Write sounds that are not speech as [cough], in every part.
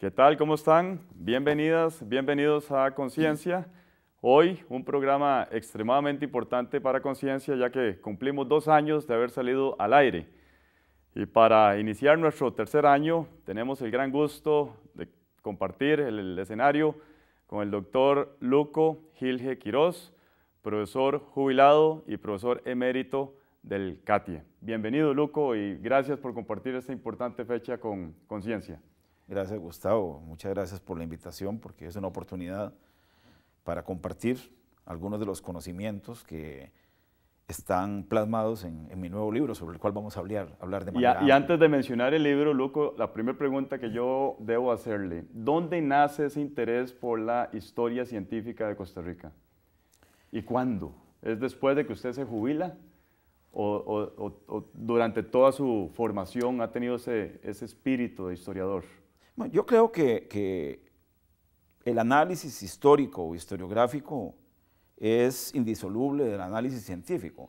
¿Qué tal? ¿Cómo están? Bienvenidas, bienvenidos a Conciencia. Hoy un programa extremadamente importante para Conciencia ya que cumplimos dos años de haber salido al aire. Y para iniciar nuestro tercer año tenemos el gran gusto de compartir el, escenario con el doctor Luco Gilge Quiroz, profesor jubilado y profesor emérito del CATIE. Bienvenido Luco y gracias por compartir esta importante fecha con Conciencia. Gracias, Gustavo. Muchas gracias por la invitación, porque es una oportunidad para compartir algunos de los conocimientos que están plasmados en, mi nuevo libro, sobre el cual vamos a hablar, hablar de manera... Y, y antes de mencionar el libro, Luco, la primera pregunta que yo debo hacerle, ¿dónde nace ese interés por la historia científica de Costa Rica? ¿Y cuándo? ¿Es después de que usted se jubila? ¿O, o durante toda su formación ha tenido ese, ese espíritu de historiador? yo creo que, el análisis histórico o historiográfico es indisoluble del análisis científico.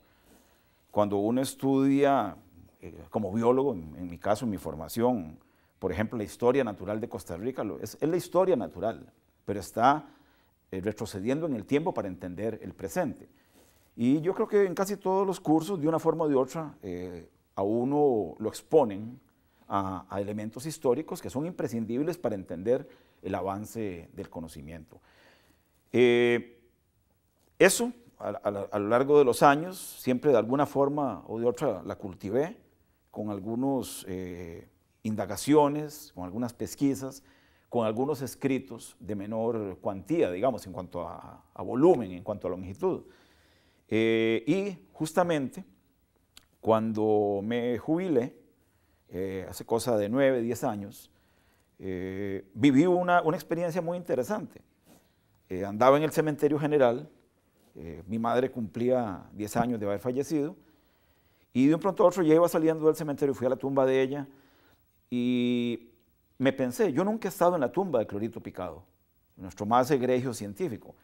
Cuando uno estudia, eh, como biólogo, en, mi caso, mi formación, por ejemplo, la historia natural de Costa Rica, es, la historia natural, pero está eh, retrocediendo en el tiempo para entender el presente. Y yo creo que en casi todos los cursos, de una forma u de otra, eh, a uno lo exponen a, elementos históricos que son imprescindibles para entender el avance del conocimiento. Eh, eso, a, lo largo de los años, siempre de alguna forma o de otra la cultivé con algunas eh, indagaciones, con algunas pesquisas, con algunos escritos de menor cuantía, digamos, en cuanto a, volumen, en cuanto a longitud. Eh, y justamente cuando me jubilé, eh, hace cosa de nueve, diez años, eh, viví una, experiencia muy interesante. Eh, andaba en el cementerio general, mi madre cumplía diez años de haber fallecido, y de un pronto a otro ya iba saliendo del cementerio, fui a la tumba de ella y me pensé, yo nunca he estado en la tumba de Clorito Picado, nuestro más egregio científico.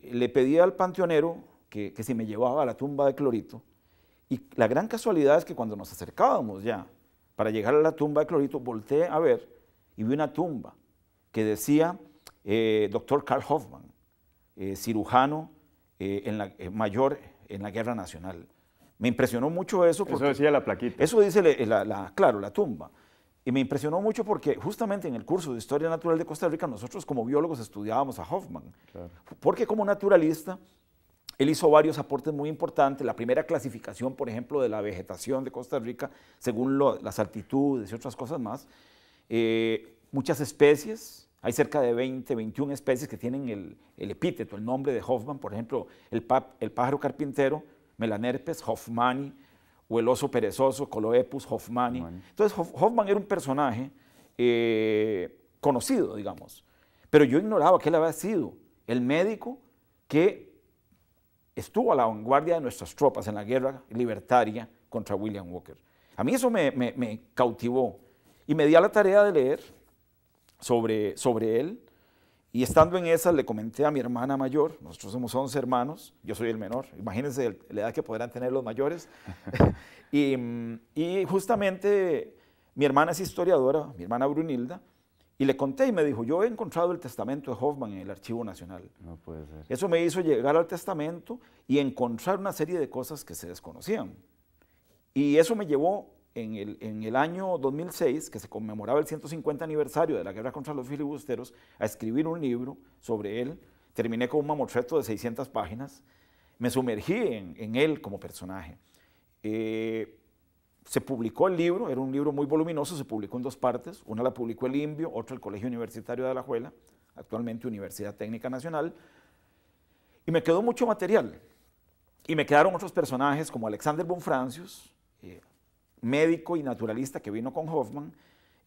Le pedí al panteonero que, que si me llevaba a la tumba de Clorito, y la gran casualidad es que cuando nos acercábamos ya para llegar a la tumba de Clorito, volteé a ver y vi una tumba que decía eh, doctor Carl Hoffman, eh, cirujano eh, en la, mayor en la Guerra Nacional. Me impresionó mucho eso. Porque, eso decía la plaquita. Eso dice, la, claro, la tumba. Y me impresionó mucho porque justamente en el curso de Historia Natural de Costa Rica nosotros como biólogos estudiábamos a Hoffman. Porque como naturalista él hizo varios aportes muy importantes. La primera clasificación, por ejemplo, de la vegetación de Costa Rica, según las altitudes y otras cosas más. Eh, muchas especies, hay cerca de 20, 21 especies que tienen el, epíteto, el nombre de Hoffman, por ejemplo, el, pájaro carpintero, Melanerpes, Hoffmani, o el oso perezoso, Coloepus, Hoffmani. Entonces, Hoffman era un personaje eh, conocido, digamos, pero yo ignoraba que él había sido el médico que estuvo a la vanguardia de nuestras tropas en la guerra libertaria contra William Walker. A mí eso me, cautivó y me di a la tarea de leer sobre, él. Y estando en esa le comenté a mi hermana mayor, nosotros somos 11 hermanos, yo soy el menor, imagínense la edad que podrán tener los mayores. [laughs] [laughs] y, justamente mi hermana es historiadora, mi hermana Brunilda, y le conté y me dijo, yo he encontrado el testamento de Hoffman en el Archivo Nacional. No puede ser. Eso me hizo llegar al testamento y encontrar una serie de cosas que se desconocían. Y eso me llevó en el, año 2006, que se conmemoraba el 150 aniversario de la guerra contra los filibusteros, a escribir un libro sobre él. Terminé con un mamotreto de 600 páginas. Me sumergí en, en él como personaje. Eh, se publicó el libro, era un libro muy voluminoso, se publicó en dos partes, una la publicó el INVIO, otra el Colegio Universitario de La Alajuela, actualmente Universidad Técnica Nacional, y me quedó mucho material. Y me quedaron otros personajes como Alexander Bonfrancius, eh, médico y naturalista que vino con Hoffman.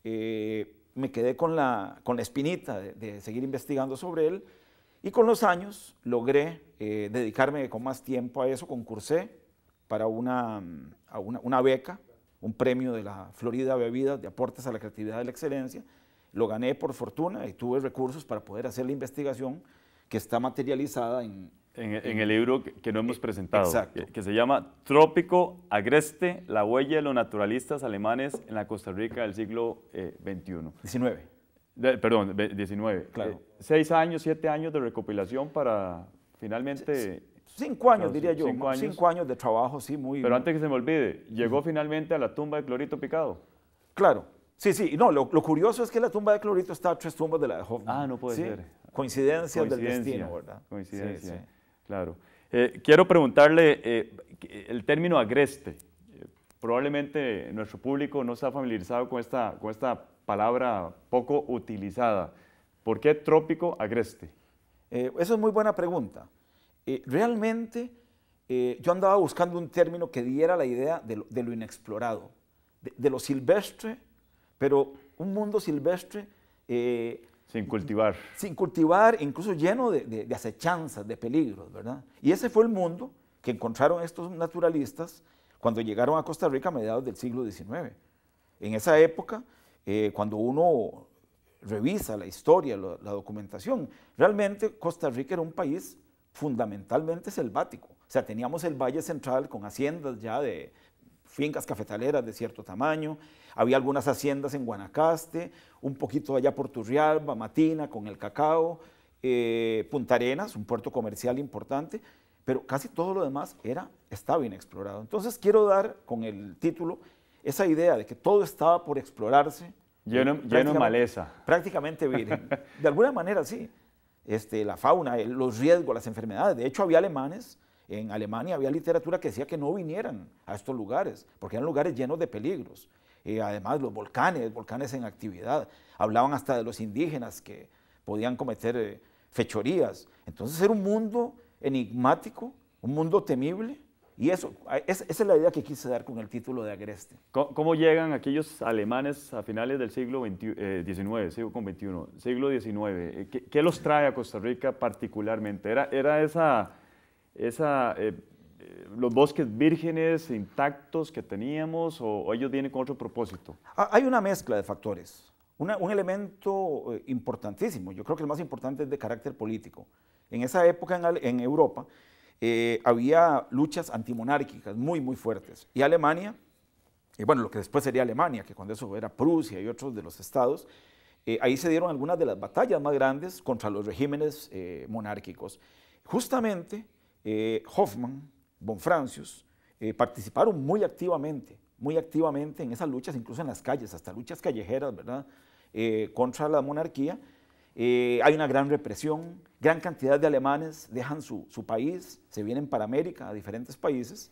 Eh, me quedé con la, con espinita de, seguir investigando sobre él y con los años logré eh, dedicarme con más tiempo a eso, concursé para una beca un premio de la Florida Bebida de aportes a la creatividad y la excelencia. Lo gané por fortuna y tuve recursos para poder hacer la investigación que está materializada en... En, el libro que, no hemos eh, presentado, Que, se llama Trópico Agreste, la huella de los naturalistas alemanes en la Costa Rica del siglo XXI. Eh, 19. perdón, 19. Claro. Eh, seis años, siete años de recopilación para finalmente... Cinco años, diría yo. Cinco años. de trabajo, sí, muy... Pero antes que se me olvide, ¿llegó finalmente a la tumba de Clorito Picado? Claro. Sí, sí. No, lo, curioso es que la tumba de Clorito está a tres tumbas de la de Hoffman. Ah, no puede ser. Coincidencia. del destino, ¿verdad? Coincidencia, claro. Eh, quiero preguntarle eh, el término agreste. probablemente nuestro público no se ha familiarizado con esta, esta palabra poco utilizada. ¿Por qué trópico agreste? Eh, esa eso es muy buena pregunta. Eh, realmente eh, yo andaba buscando un término que diera la idea de lo, inexplorado, de, lo silvestre, pero un mundo silvestre. Eh, sin cultivar. Sin cultivar, incluso lleno de, acechanzas, de peligros, ¿verdad? Y ese fue el mundo que encontraron estos naturalistas cuando llegaron a Costa Rica a mediados del siglo XIX. En esa época, cuando uno revisa la historia, la documentación, realmente Costa Rica era un país fundamentalmente selvático. O sea, teníamos el Valle Central con haciendas ya de fincas cafetaleras de cierto tamaño, había algunas haciendas en Guanacaste, un poquito allá por Turrialba, Matina, con el cacao, eh, Punta Arenas, un puerto comercial importante, pero casi todo lo demás era, estaba inexplorado. Entonces quiero dar con el título esa idea de que todo estaba por explorarse. Lleno, lleno maleza. Prácticamente bien. De alguna manera sí. Este, la fauna, los riesgos, las enfermedades. De hecho, había alemanes, en Alemania había literatura que decía que no vinieran a estos lugares, porque eran lugares llenos de peligros. Eh, además, los volcanes, volcanes en actividad. Hablaban hasta de los indígenas que podían cometer eh, fechorías. Entonces era un mundo enigmático, un mundo temible, y eso, esa es la idea que quise dar con el título de Agreste. ¿Cómo, llegan aquellos alemanes a finales del siglo XIX, eh, siglo con XXI, siglo XIX? ¿Qué, los trae a Costa Rica particularmente? ¿Era, era esa, esa eh, eh, los bosques vírgenes intactos que teníamos o, ellos vienen con otro propósito? Hay una mezcla de factores. un elemento importantísimo, yo creo que el más importante es de carácter político. En esa época en, en Europa, eh, había luchas antimonárquicas muy, muy fuertes. Y Alemania, y eh, bueno, lo que después sería Alemania, que cuando eso era Prusia y otros de los estados, eh, ahí se dieron algunas de las batallas más grandes contra los regímenes monárquicos. Justamente Hoffman, bonfrancius participaron muy activamente, muy activamente en esas luchas, incluso en las calles, hasta luchas callejeras, ¿verdad?, contra la monarquía eh, hay una gran represión, gran cantidad de alemanes dejan su, país, se vienen para América, a diferentes países,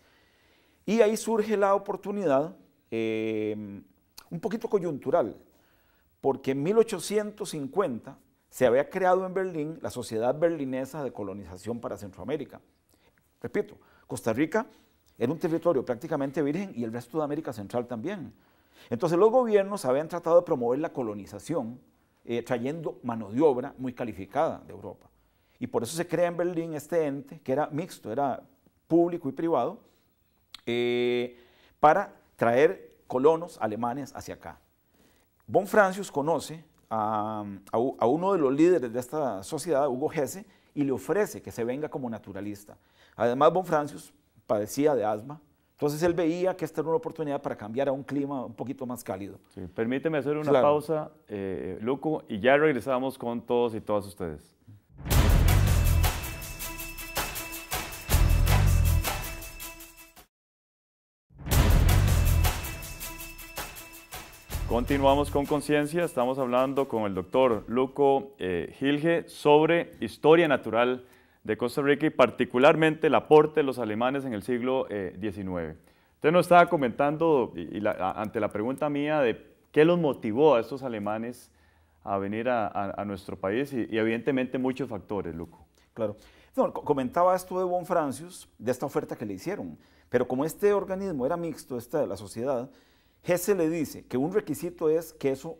y ahí surge la oportunidad, em, un poquito coyuntural, porque en 1850 se había creado en Berlín la Sociedad Berlinesa de Colonización para Centroamérica. Repito, Costa Rica era un territorio prácticamente virgen y el resto de América Central también. Entonces los gobiernos habían tratado de promover la colonización eh, trayendo mano de obra muy calificada de Europa. Y por eso se crea en Berlín este ente, que era mixto, era público y privado, eh, para traer colonos alemanes hacia acá. Von Francius conoce a, uno de los líderes de esta sociedad, Hugo Hesse, y le ofrece que se venga como naturalista. Además, Von Francius padecía de asma, entonces él veía que esta era una oportunidad para cambiar a un clima un poquito más cálido. permíteme hacer una pausa, eh, Luco, y ya regresamos con todos y todas ustedes. Continuamos con conciencia, estamos hablando con el doctor Luco eh, Gilge sobre historia natural de Costa Rica y particularmente el aporte de los alemanes en el siglo XIX. Eh, Usted nos estaba comentando, ante la pregunta mía, de qué los motivó a estos alemanes a venir a, nuestro país y, evidentemente muchos factores, Luco. Claro. comentaba esto de Bon Francius, de esta oferta que le hicieron, pero como este organismo era mixto, esta de la sociedad, Hesse le dice que un requisito es que eso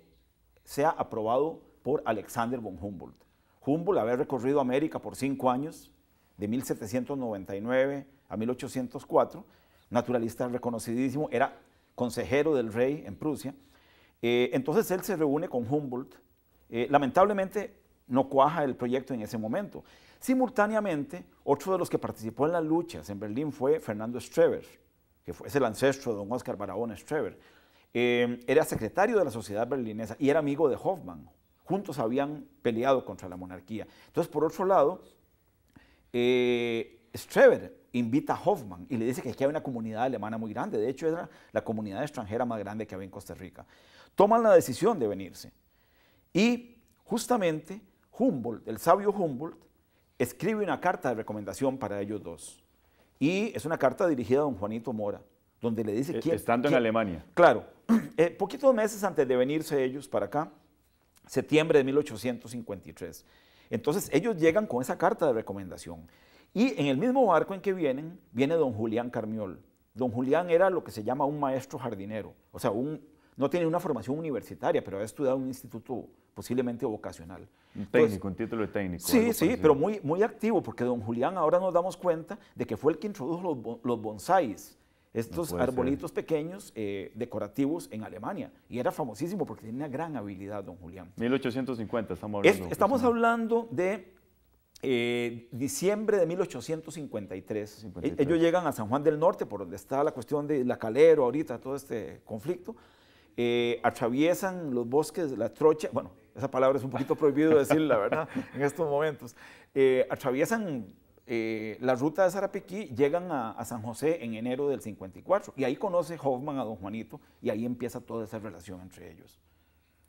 sea aprobado por Alexander von Humboldt. Humboldt, haber recorrido América por cinco años, de 1799 a 1804, naturalista reconocidísimo, era consejero del rey en Prusia. Eh, entonces él se reúne con Humboldt. Eh, lamentablemente no cuaja el proyecto en ese momento. Simultáneamente, otro de los que participó en las luchas en Berlín fue Fernando Streber, que es el ancestro de don Oscar Barabón Streber. Eh, era secretario de la Sociedad Berlinesa y era amigo de Hoffman juntos habían peleado contra la monarquía. Entonces, por otro lado, eh, Streber invita a Hoffman y le dice que aquí hay una comunidad alemana muy grande, de hecho era la comunidad extranjera más grande que había en Costa Rica. Toman la decisión de venirse. Y justamente Humboldt, el sabio Humboldt, escribe una carta de recomendación para ellos dos. Y es una carta dirigida a don Juanito Mora, donde le dice... Eh, estando en Alemania. Claro. [clears throat] Eh, poquitos meses antes de venirse ellos para acá, septiembre de 1853. Entonces ellos llegan con esa carta de recomendación. Y en el mismo barco en que vienen, viene don Julián Carmiol. Don Julián era lo que se llama un maestro jardinero, o sea, un, no tiene una formación universitaria, pero ha estudiado en un instituto posiblemente vocacional. Un técnico, un título de técnico. Sí, sí, pero muy, muy activo, porque don Julián ahora nos damos cuenta de que fue el que introdujo los, los bonsáis estos arbolitos pequeños eh, decorativos en Alemania. Y era famosísimo porque tenía gran habilidad, don Julián. 1850, estamos hablando. estamos hablando de eh, diciembre de 1853. Ellos llegan a San Juan del Norte, por donde está la cuestión de la calero ahorita, todo este conflicto. Eh, atraviesan los bosques, la trocha, bueno, esa palabra es un poquito prohibido [laughs] decirla, ¿verdad? en estos momentos. atraviesan eh, la ruta de Sarapiquí, llegan a, San José en enero del 54. Y ahí conoce Hoffman a don Juanito y ahí empieza toda esa relación entre ellos.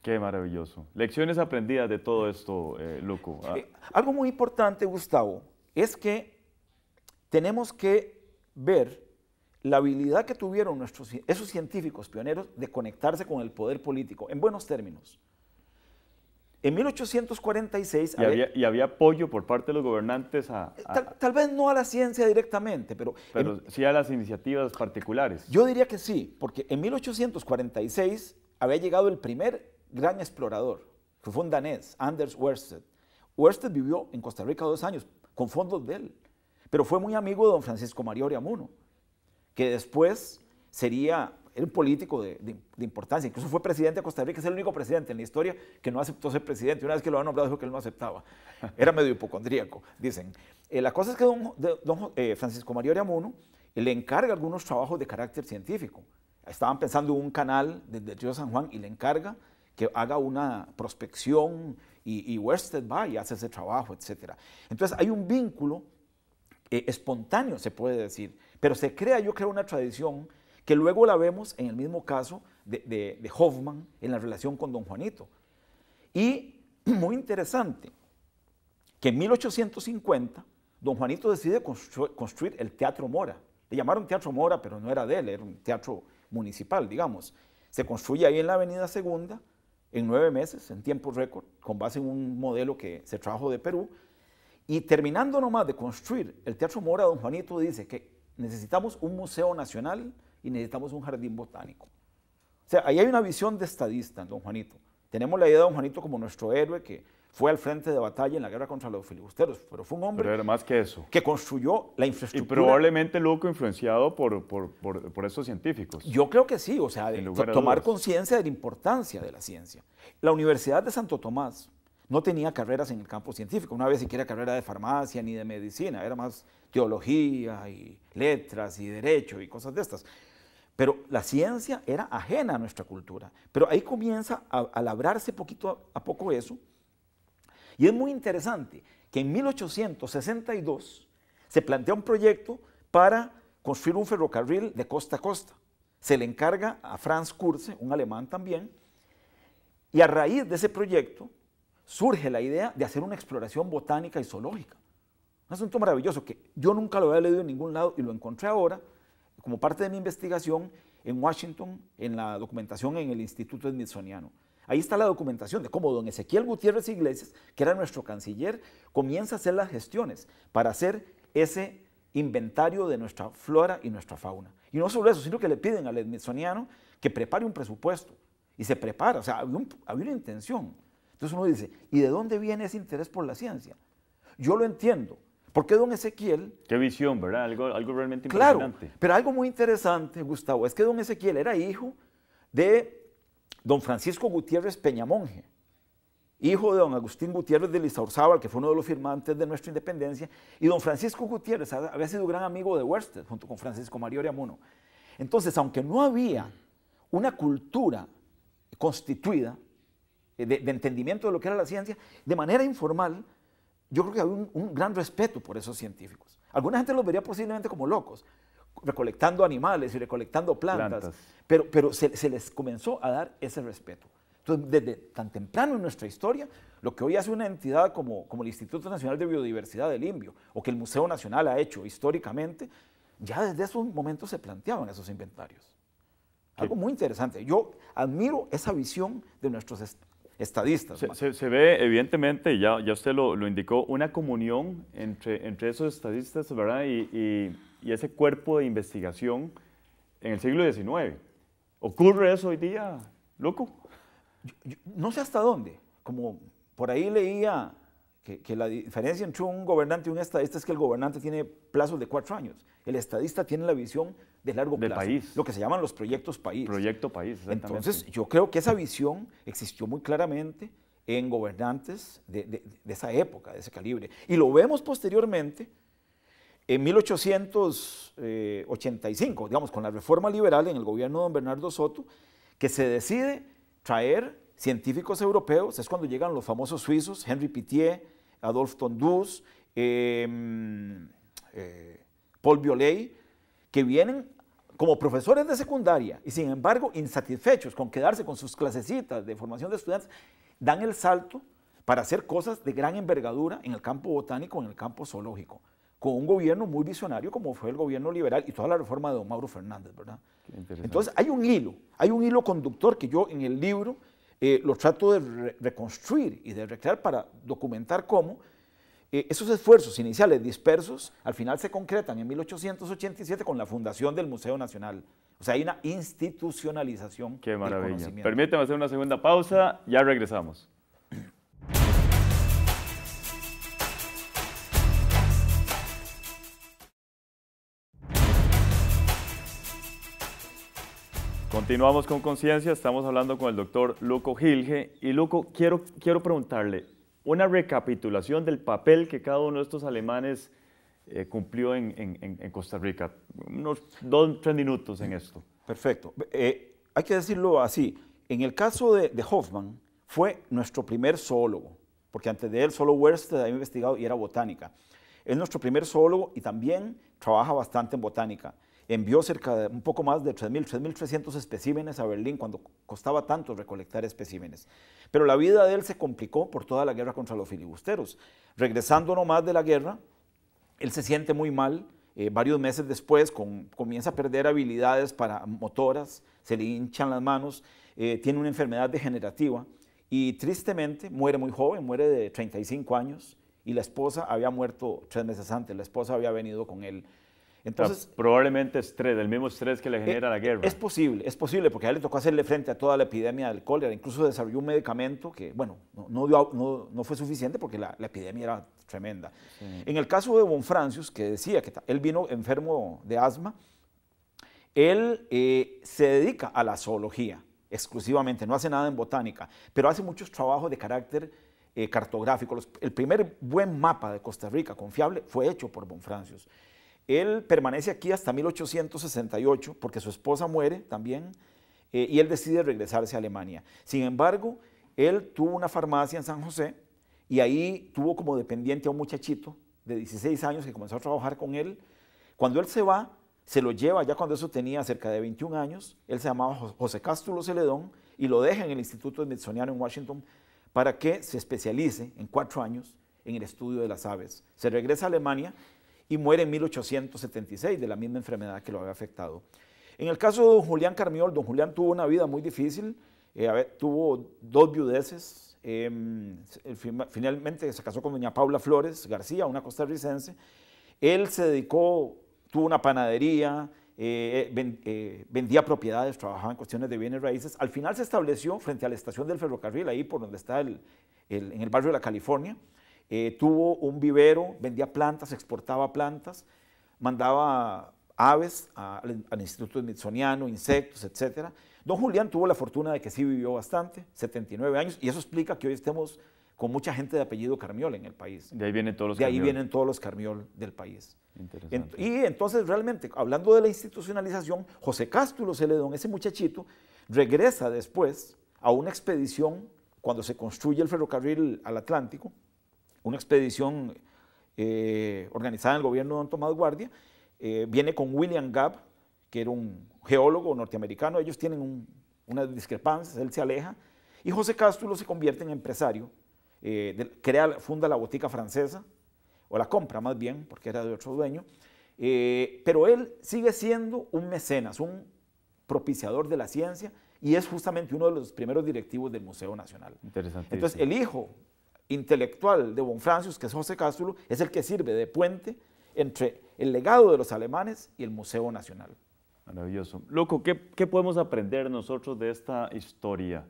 Qué maravilloso. Lecciones aprendidas de todo esto, eh, Luco. Ah. Eh, algo muy importante, Gustavo, es que tenemos que ver la habilidad que tuvieron nuestros, esos científicos pioneros de conectarse con el poder político, en buenos términos. En 1846... Y, había, apoyo por parte de los gobernantes a... tal, vez no a la ciencia directamente, pero... Pero sí a las iniciativas particulares. Yo diría que sí, porque en 1846 había llegado el primer gran explorador, que fue un danés, Anders Wersted. Wersted vivió en Costa Rica dos años, con fondos de él, pero fue muy amigo de don Francisco María Oriamuno, que después sería era un político de, importancia, incluso fue presidente de Costa Rica, es el único presidente en la historia que no aceptó ser presidente. Una vez que lo han nombrado dijo que él no aceptaba. [laughs] Era medio hipocondríaco, dicen. Eh, la cosa es que don, eh, Francisco María Oriamuno eh, le encarga algunos trabajos de carácter científico. Estaban pensando en un canal desde el río San Juan y le encarga que haga una prospección y, y Wested va y hace ese trabajo, etc. Entonces hay un vínculo espontáneo, se puede decir, pero se crea, yo creo, una tradición que luego la vemos en el mismo caso de, Hoffman en la relación con don Juanito. Y [clears throat] muy interesante, que en 1850 don Juanito decide construir el Teatro Mora. Le llamaron Teatro Mora, pero no era de él, era un teatro municipal, digamos. Se construye ahí en la Avenida Segunda, en nueve meses, en tiempo récord, con base en un modelo que se trajo de Perú. Y terminando nomás de construir el Teatro Mora, don Juanito dice que necesitamos un museo nacional y necesitamos un jardín botánico. O sea, ahí hay una visión de estadista don Juanito. Tenemos la idea de don Juanito como nuestro héroe que fue al frente de batalla en la guerra contra los filibusteros, pero fue un hombre era más que, eso. que construyó la infraestructura. Y probablemente loco influenciado por, por, científicos. Yo creo que sí, o sea, de tomar conciencia de la importancia de la ciencia. La Universidad de Santo Tomás, no tenía carreras en el campo científico, una vez siquiera carrera de farmacia ni de medicina, era más teología y letras y derecho y cosas de estas. Pero la ciencia era ajena a nuestra cultura. Pero ahí comienza a, labrarse poquito a, poco eso. Y es muy interesante que en 1862 se plantea un proyecto para construir un ferrocarril de costa a costa. Se le encarga a Franz Kurze, un alemán también, y a raíz de ese proyecto surge la idea de hacer una exploración botánica y zoológica. Un asunto maravilloso que yo nunca lo había leído en ningún lado y lo encontré ahora como parte de mi investigación en Washington, en la documentación en el Instituto Smithsoniano. Ahí está la documentación de cómo don Ezequiel Gutiérrez Iglesias, que era nuestro canciller, comienza a hacer las gestiones para hacer ese inventario de nuestra flora y nuestra fauna. Y no solo eso, sino que le piden al Smithsoniano que prepare un presupuesto. Y se prepara, o sea, había, había una intención. Entonces uno dice, ¿y de dónde viene ese interés por la ciencia? Yo lo entiendo. Porque don Ezequiel... Qué visión, ¿verdad? Algo, realmente impresionante. Claro, pero algo muy interesante, Gustavo, es que don Ezequiel era hijo de don Francisco Gutiérrez Peñamonje, hijo de don Agustín Gutiérrez de Lizaurzábal, que fue uno de los firmantes de nuestra independencia, y don Francisco Gutiérrez había sido gran amigo de Huerta, junto con Francisco María Oriamuno. Entonces, aunque no había una cultura constituida, eh, de, entendimiento de lo que era la ciencia, de manera informal, yo creo que hay un, gran respeto por esos científicos. Alguna gente los vería posiblemente como locos, recolectando animales y recolectando plantas, pero, pero se, les comenzó a dar ese respeto. Entonces, desde tan temprano en nuestra historia, lo que hoy hace una entidad como, como el Instituto Nacional de Biodiversidad del Indio, o que el Museo Nacional ha hecho históricamente, ya desde esos momentos se planteaban esos inventarios. Algo muy interesante. Yo admiro esa visión de nuestros estadistas. Se, ve evidentemente, ya, ya usted lo, indicó, una comunión entre, esos estadistas ¿verdad? Y, ese cuerpo de investigación en el siglo XIX. ¿Ocurre eso hoy día, loco? no sé hasta dónde. Como por ahí leía que, que, la diferencia entre un gobernante y un estadista es que el gobernante tiene plazos de cuatro años el estadista tiene la visión de largo plazo, país. lo que se llaman los proyectos país. Proyecto país, Entonces, yo creo que esa visión existió muy claramente en gobernantes de, esa época, de ese calibre. Y lo vemos posteriormente en 1885, digamos, con la reforma liberal en el gobierno de don Bernardo Soto, que se decide traer científicos europeos, es cuando llegan los famosos suizos, Henry Pitié, Adolphe Tondus, em, eh, Paul Biolay, que vienen como profesores de secundaria y sin embargo insatisfechos con quedarse con sus clasecitas de formación de estudiantes, dan el salto para hacer cosas de gran envergadura en el campo botánico, en el campo zoológico, con un gobierno muy visionario como fue el gobierno liberal y toda la reforma de don Mauro Fernández, ¿verdad? Entonces hay un hilo, hay un hilo conductor que yo en el libro eh, lo trato de reconstruir y de recrear para documentar cómo eh, esos esfuerzos iniciales dispersos al final se concretan en 1887 con la fundación del Museo Nacional. O sea, hay una institucionalización. Qué maravilla. Permíteme hacer una segunda pausa, ya regresamos. Continuamos con conciencia, estamos hablando con el doctor Luco Gilge. Y Luco, quiero, quiero preguntarle, una recapitulación del papel que cada uno de estos alemanes eh, cumplió en, Costa Rica. Unos dos, tres minutos en esto. Perfecto. Eh, hay que decirlo así. En el caso de, Hoffman, fue nuestro primer zoólogo, porque antes de él solo Werstedt había investigado y era botánica. Es nuestro primer zoólogo y también trabaja bastante en botánica envió cerca de un poco más de 3.300 especímenes a Berlín cuando costaba tanto recolectar especímenes. Pero la vida de él se complicó por toda la guerra contra los filibusteros. Regresando nomás de la guerra, él se siente muy mal. Eh, varios meses después comienza a perder habilidades para motoras, se le hinchan las manos, eh, tiene una enfermedad degenerativa y tristemente muere muy joven, muere de 35 años y la esposa había muerto tres meses antes, la esposa había venido con él entonces, probablemente estrés, el mismo estrés que le eh, genera la guerra. Es posible, es posible, porque a él le tocó hacerle frente a toda la epidemia del cólera. Incluso desarrolló un medicamento que, bueno, no, fue suficiente porque la, epidemia era tremenda. En el caso de Bonfrancius, que decía que él vino enfermo de asma, él eh, se dedica a la zoología exclusivamente, no hace nada en botánica, pero hace muchos trabajos de carácter eh, cartográfico. el primer buen mapa de Costa Rica confiable fue hecho por Bonfrancius. Él permanece aquí hasta 1868 porque su esposa muere también eh, y él decide regresarse a Alemania. Sin embargo, él tuvo una farmacia en San José y ahí tuvo como dependiente a un muchachito de 16 años que comenzó a trabajar con él. Cuando él se va, se lo lleva, ya cuando eso tenía cerca de 21 años, él se llamaba José Cástulo Celedón y lo deja en el Instituto Smithsoniano en Washington para que se especialice en cuatro años en el estudio de las aves. Se regresa a Alemania y muere en 1876 de la misma enfermedad que lo había afectado. En el caso de don Julián Carmiol, don Julián tuvo una vida muy difícil, eh, tuvo dos viudeces, em, finalmente se casó con doña Paula Flores García, una costarricense, él se dedicó, tuvo una panadería, eh, eh, vendía propiedades, trabajaba en cuestiones de bienes raíces. Al final se estableció frente a la estación del ferrocarril, ahí por donde está en el barrio de la California. Eh, tuvo un vivero, vendía plantas, exportaba plantas, mandaba aves al, Instituto Smithsoniano, insectos, etc. Don Julián tuvo la fortuna de que sí vivió bastante, 79 años, y eso explica que hoy estemos con mucha gente de apellido Carmiol en el país. De ahí vienen todos los De ahí vienen todos los Carmiol del país. y entonces realmente, hablando de la institucionalización, José Cástulo Celedón, ese muchachito, regresa después a una expedición cuando se construye el ferrocarril al Atlántico, una expedición eh, organizada en el gobierno de Don Tomás Guardia, eh, viene con William Gabb, que era un geólogo norteamericano, ellos tienen un, unas discrepancias, él se aleja, y José Cástulo se convierte en empresario, eh, crea, funda la botica francesa, o la compra más bien, porque era de otro dueño, pero él sigue siendo un mecenas, un propiciador de la ciencia, y es justamente uno de los primeros directivos del Museo Nacional. Interesante. Entonces, el hijo intelectual de bonfrancius que es José Cástulo, es el que sirve de puente entre el legado de los alemanes y el Museo Nacional. Maravilloso. Loco, ¿qué, podemos aprender nosotros de esta historia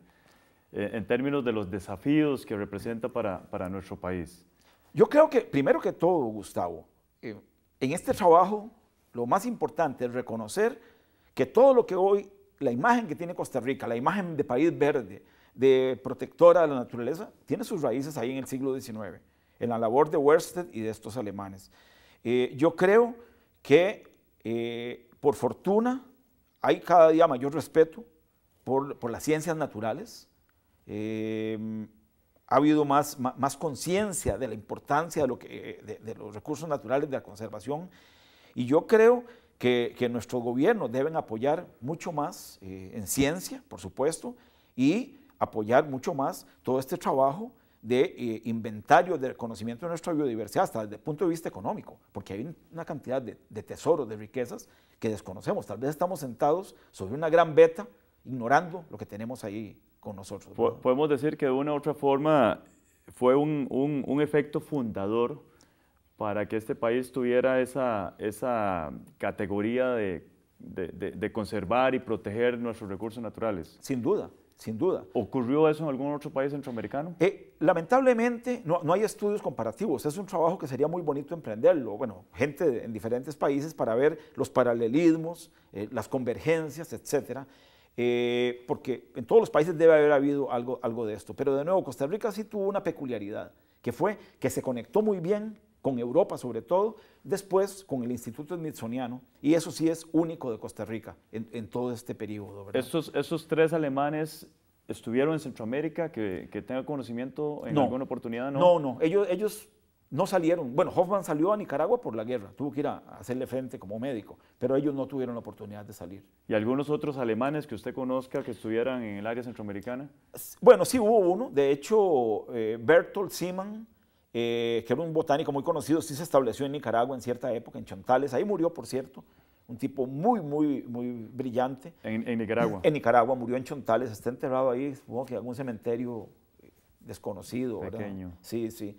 eh, en términos de los desafíos que representa para, nuestro país? Yo creo que, primero que todo, Gustavo, eh, en este trabajo lo más importante es reconocer que todo lo que hoy, la imagen que tiene Costa Rica, la imagen de país verde, de protectora de la naturaleza tiene sus raíces ahí en el siglo XIX, en la labor de Wersted y de estos alemanes. Eh, yo creo que, eh, por fortuna, hay cada día mayor respeto por, por las ciencias naturales. Eh, ha habido más, más, conciencia de la importancia de, lo que, de, de, los recursos naturales, de la conservación. Y yo creo que, que nuestros gobiernos deben apoyar mucho más en ciencia, por supuesto, y apoyar mucho más todo este trabajo de eh, inventario del conocimiento de nuestra biodiversidad, hasta desde el punto de vista económico, porque hay una cantidad de, de tesoros, de riquezas que desconocemos. Tal vez estamos sentados sobre una gran beta, ignorando lo que tenemos ahí con nosotros. Podemos decir que de una u otra forma fue un, un, efecto fundador para que este país tuviera esa, esa categoría de, de conservar y proteger nuestros recursos naturales. Sin duda, sin duda. ¿Ocurrió eso en algún otro país centroamericano? Eh, lamentablemente no, hay estudios comparativos, es un trabajo que sería muy bonito emprenderlo, bueno, gente en diferentes países para ver los paralelismos, eh, las convergencias, etcétera. Eh, porque en todos los países debe haber habido algo, algo de esto. Pero de nuevo, Costa Rica sí tuvo una peculiaridad, que fue que se conectó muy bien con Europa sobre todo, después con el Instituto Smithsoniano, y eso sí es único de Costa Rica en, todo este periodo. ¿verdad? Estos, esos tres alemanes estuvieron en Centroamérica, que, que tenga conocimiento en alguna oportunidad, ¿no? No, ellos, ellos no salieron. Bueno, Hoffman salió a Nicaragua por la guerra, tuvo que ir a hacerle frente como médico, pero ellos no tuvieron la oportunidad de salir. ¿Y algunos otros alemanes que usted conozca que estuvieran en el área centroamericana? Bueno, sí hubo uno, de hecho, eh, Bertolt Siemann eh, que era un botánico muy conocido, sí se estableció en Nicaragua en cierta época, en Chontales, ahí murió, por cierto, un tipo muy, muy, muy brillante. En, Nicaragua. En Nicaragua, murió en Chontales, está enterrado ahí, supongo que en algún cementerio desconocido. Pequeño. Sí, sí.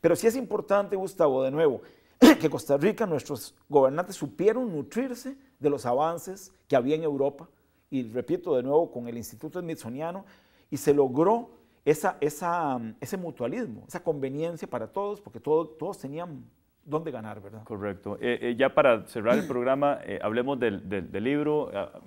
Pero sí es importante, Gustavo, de nuevo, [clears throat] que Costa Rica, nuestros gobernantes supieron nutrirse de los avances que había en Europa, y repito de nuevo, con el Instituto Smithsoniano, y se logró esa, mm, ese mutualismo, esa conveniencia para todos, porque todos tenían dónde ganar, ¿verdad? Correcto. Eh, eh, ya para cerrar el programa, eh, hablemos del, del, libro. Ah,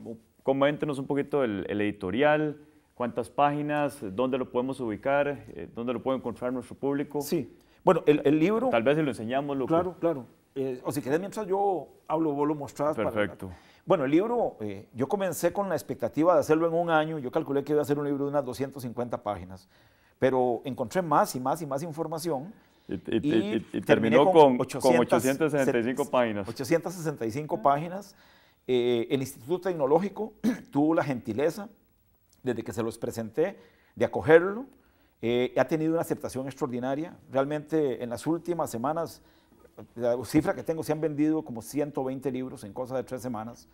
coméntenos un poquito el, editorial, cuántas páginas, dónde lo podemos ubicar, dónde lo puede encontrar nuestro público. Sí. Bueno, el, el libro... Tal vez se lo enseñamos. Lo claro, claro. o si querés, mientras yo hablo, vos lo mostrás. Perfecto. Bueno, el libro, eh, yo comencé con la expectativa de hacerlo en un año, yo calculé que iba a ser un libro de unas 250 páginas, pero encontré más y más y más información. Y, terminó con, 865 páginas. 865 páginas. Eh, el Instituto Tecnológico [clears throat] tuvo la gentileza, desde que se los presenté, de acogerlo. Eh, ha tenido una aceptación extraordinaria. Realmente en las últimas semanas la cifra que tengo, se han vendido como 120 libros en cosa de tres semanas.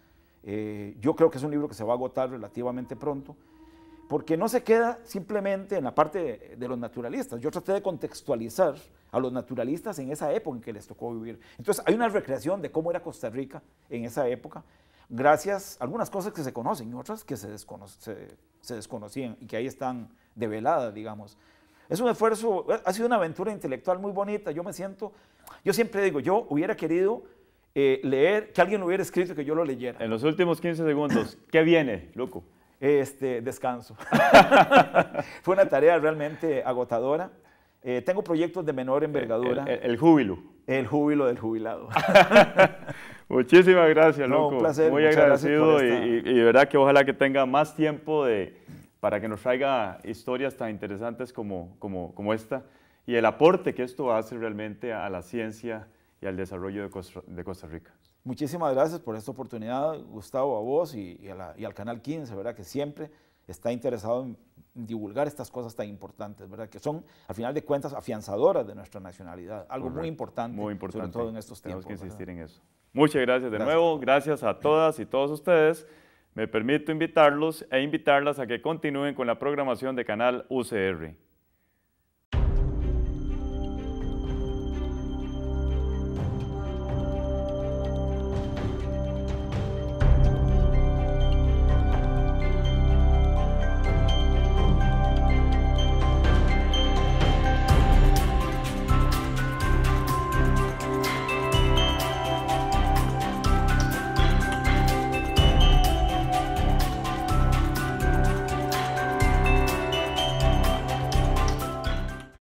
Eh, yo creo que es un libro que se va a agotar relativamente pronto, porque no se queda simplemente en la parte de, los naturalistas. Yo traté de contextualizar a los naturalistas en esa época en que les tocó vivir. Entonces hay una recreación de cómo era Costa Rica en esa época, gracias a algunas cosas que se conocen y otras que se, se desconocían y que ahí están develadas, digamos. Es un esfuerzo, ha sido una aventura intelectual muy bonita. Yo me siento yo siempre digo, yo hubiera querido eh, leer, que alguien hubiera escrito que yo lo leyera. En los últimos 15 segundos, ¿qué viene, loco? Este, descanso. [laughs] Fue una tarea realmente agotadora. Eh, tengo proyectos de menor envergadura. El, júbilo. El júbilo del jubilado. [laughs] Muchísimas gracias, loco. un placer. Muy agradecido y, y, de verdad que ojalá que tenga más tiempo para que nos traiga historias tan interesantes como esta y el aporte que esto hace realmente a la ciencia y al desarrollo de Costa, Rica. Muchísimas gracias por esta oportunidad, Gustavo, a vos y, al Canal 15, ¿verdad? Que siempre está interesado en divulgar estas cosas tan importantes, ¿verdad? Que son, al final de cuentas, afianzadoras de nuestra nacionalidad. Algo muy importante, sobre todo en estos tiempos. Tenemos que insistir en eso. Muchas gracias de nuevo. Gracias a todas y todos ustedes. Me permito invitarlos e invitarlas a que continúen con la programación de Canal UCR.